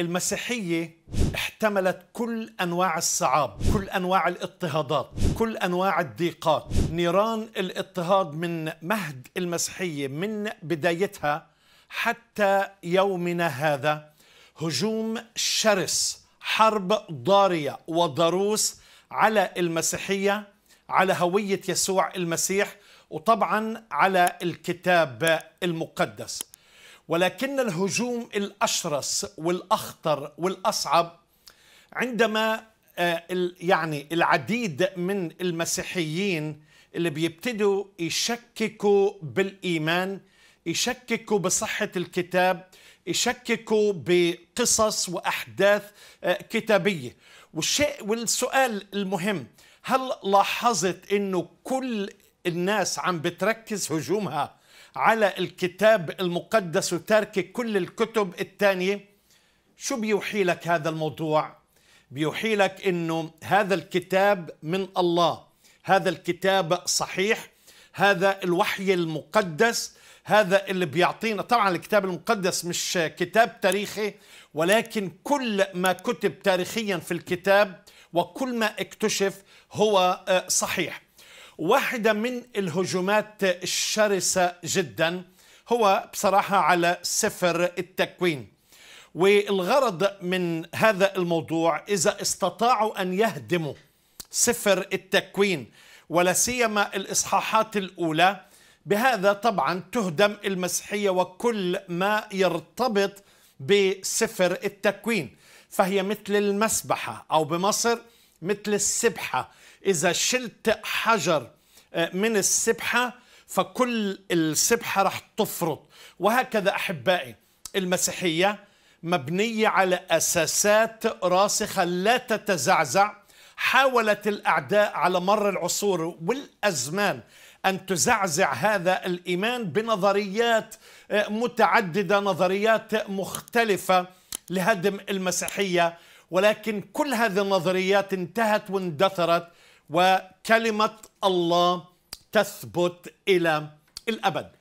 المسيحية احتملت كل أنواع الصعاب كل أنواع الاضطهادات كل أنواع الضيقات نيران الاضطهاد من مهد المسيحية من بدايتها حتى يومنا هذا هجوم شرس حرب ضارية وضروس على المسيحية على هوية يسوع المسيح وطبعا على الكتاب المقدس ولكن الهجوم الاشرس والاخطر والاصعب عندما آه، يعني العديد من المسيحيين اللي بيبتدوا يشككوا بالايمان يشككوا بصحه الكتاب يشككوا بقصص واحداث آه، كتابيه والشيء والسؤال المهم هل لاحظت انه كل الناس عم بتركز هجومها على الكتاب المقدس وترك كل الكتب الثانية شو بيوحي لك هذا الموضوع؟ بيوحي لك أنه هذا الكتاب من الله هذا الكتاب صحيح هذا الوحي المقدس هذا اللي بيعطينا طبعا الكتاب المقدس مش كتاب تاريخي ولكن كل ما كتب تاريخيا في الكتاب وكل ما اكتشف هو آه، صحيح واحدة من الهجومات الشرسة جدا هو بصراحة على سفر التكوين والغرض من هذا الموضوع إذا استطاعوا أن يهدموا سفر التكوين ولا سيما الإصحاحات الأولى بهذا طبعا تهدم المسيحية وكل ما يرتبط بسفر التكوين فهي مثل المسبحة أو بمصر مثل السبحة إذا شلت حجر آه، من السبحة فكل السبحة رح تفرط وهكذا أحبائي المسيحية مبنية على أساسات راسخة لا تتزعزع حاولت الأعداء على مر العصور والأزمان أن تزعزع هذا الإيمان بنظريات آه، متعددة نظريات مختلفة لهدم المسيحية ولكن كل هذه النظريات انتهت واندثرت وكلمه الله تثبت الى الابد